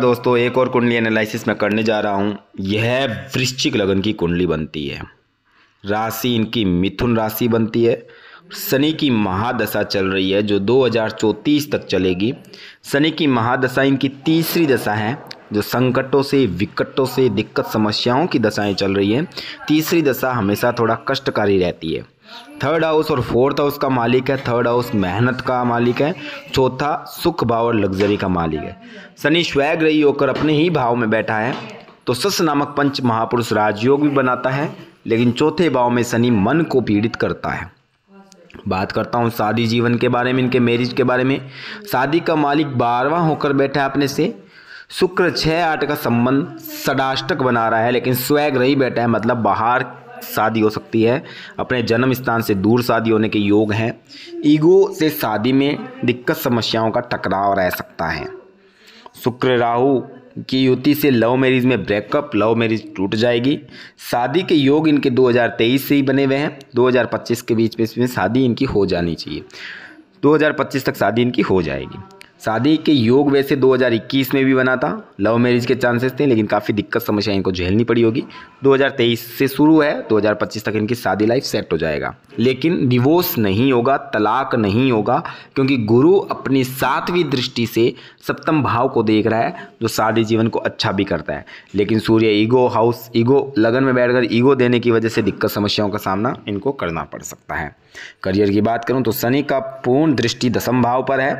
दोस्तों एक और कुंडली एनालिसिस मैं करने जा रहा हूँ यह वृश्चिक लगन की कुंडली बनती है राशि इनकी मिथुन राशि बनती है शनि की महादशा चल रही है जो दो तक चलेगी शनि की महादशा इनकी तीसरी दशा है जो संकटों से विकटों से दिक्कत समस्याओं की दशाएं चल रही है तीसरी दशा हमेशा थोड़ा कष्टकारी रहती है थर्ड हाउस और फोर्थ हाउस का मालिक है थर्ड हाउस मेहनत का मालिक है चौथा सुख भाव और लग्जरी का मालिक है शनि स्वैग रही होकर अपने ही भाव में बैठा है तो सस नामक पंच महापुरुष राजयोग भी बनाता है लेकिन चौथे भाव में शनि मन को पीड़ित करता है बात करता हूँ शादी जीवन के बारे में इनके मैरिज के बारे में शादी का मालिक बारवा होकर बैठा है अपने से शुक्र छः आठ का संबंध सडाष्टक बना रहा है लेकिन स्वैग रही बैठा है मतलब बाहर शादी हो सकती है अपने जन्म स्थान से दूर शादी होने के योग हैं ईगो से शादी में दिक्कत समस्याओं का टकराव रह सकता है शुक्र राहु की युति से लव मैरिज में ब्रेकअप लव मैरिज टूट जाएगी शादी के योग इनके 2023 से ही बने हुए हैं 2025 के बीच में इसमें शादी इनकी हो जानी चाहिए 2025 तक शादी इनकी हो जाएगी शादी के योग वैसे 2021 में भी बना था लव मैरिज के चांसेस थे लेकिन काफ़ी दिक्कत समस्या इनको झेलनी पड़ी होगी 2023 से शुरू है 2025 तक इनकी शादी लाइफ सेट हो जाएगा लेकिन डिवोर्स नहीं होगा तलाक नहीं होगा क्योंकि गुरु अपनी सातवीं दृष्टि से सप्तम भाव को देख रहा है जो शादी जीवन को अच्छा भी करता है लेकिन सूर्य ईगो हाउस ईगो लगन में बैठकर ईगो देने की वजह से दिक्कत समस्याओं का सामना इनको करना पड़ सकता है करियर की बात करूँ तो शनि का पूर्ण दृष्टि दसम भाव पर है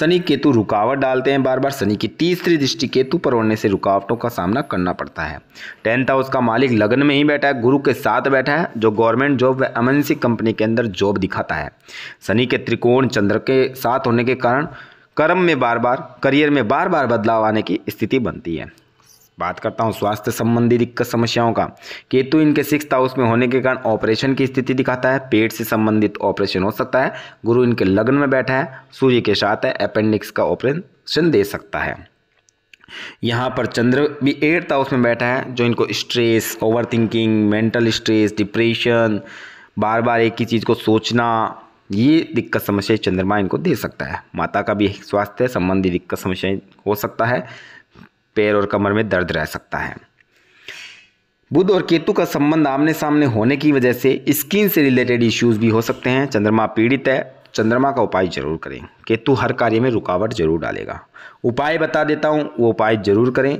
शनि केतु केतु रुकावट डालते हैं बार बार शनि की तीसरी दृष्टि केतु पर होने से रुकावटों का सामना करना पड़ता है टेंथ हाउस का मालिक लग्न में ही बैठा है गुरु के साथ बैठा है जो गवर्नमेंट जॉब व एमएनसी कंपनी के अंदर जॉब दिखाता है शनि के त्रिकोण चंद्र के साथ होने के कारण कर्म में बार बार करियर में बार बार बदलाव आने की स्थिति बनती है बात करता हूँ स्वास्थ्य संबंधी दिक्कत समस्याओं का केतु इनके सिक्स हाउस में होने के कारण ऑपरेशन की स्थिति दिखाता है पेट से संबंधित ऑपरेशन हो सकता है गुरु इनके लग्न में बैठा है सूर्य के साथ है अपेंडिक्स का ऑपरेशन दे सकता है यहाँ पर चंद्र भी एट्थ हाउस में बैठा है जो इनको stress overthinking mental stress depression बार बार एक ही चीज़ को सोचना ये दिक्कत समस्या चंद्रमा इनको दे सकता है माता का भी स्वास्थ्य संबंधी दिक्कत समस्याएं हो सकता है पैर और कमर में दर्द रह सकता है बुध और केतु का संबंध आमने सामने होने की वजह से स्किन से रिलेटेड इश्यूज भी हो सकते हैं चंद्रमा पीड़ित है चंद्रमा का उपाय जरूर करें केतु हर कार्य में रुकावट जरूर डालेगा उपाय बता देता हूँ वो उपाय जरूर करें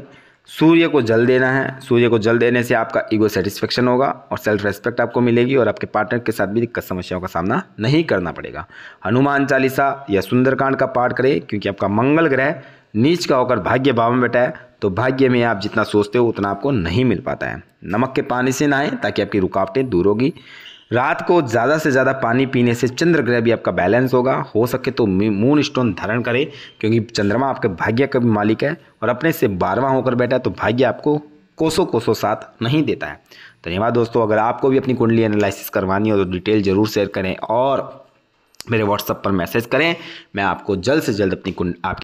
सूर्य को जल देना है सूर्य को जल देने से आपका ईगो सेटिस्फेक्शन होगा और सेल्फ रेस्पेक्ट आपको मिलेगी और आपके पार्टनर के साथ भी दिक्कत समस्याओं का सामना नहीं करना पड़ेगा हनुमान चालीसा या सुंदरकांड का पाठ करें क्योंकि आपका मंगल ग्रह नीच का होकर भाग्य भाव में बैठा है तो भाग्य में आप जितना सोचते हो उतना आपको नहीं मिल पाता है नमक के पानी से नहाएं ताकि आपकी रुकावटें दूर होगी रात को ज़्यादा से ज़्यादा पानी पीने से चंद्र ग्रह भी आपका बैलेंस होगा हो सके तो मून स्टोन धारण करें क्योंकि चंद्रमा आपके भाग्य का भी मालिक है और अपने से बारवा होकर बैठा है तो भाग्य आपको कोसों कोसों साथ नहीं देता है धन्यवाद दोस्तों अगर आपको भी अपनी कुंडली एनालिसिस करवानी हो तो डिटेल ज़रूर शेयर करें और मेरे व्हाट्सएप पर मैसेज करें मैं आपको जल्द से जल्द अपनी कुंड आप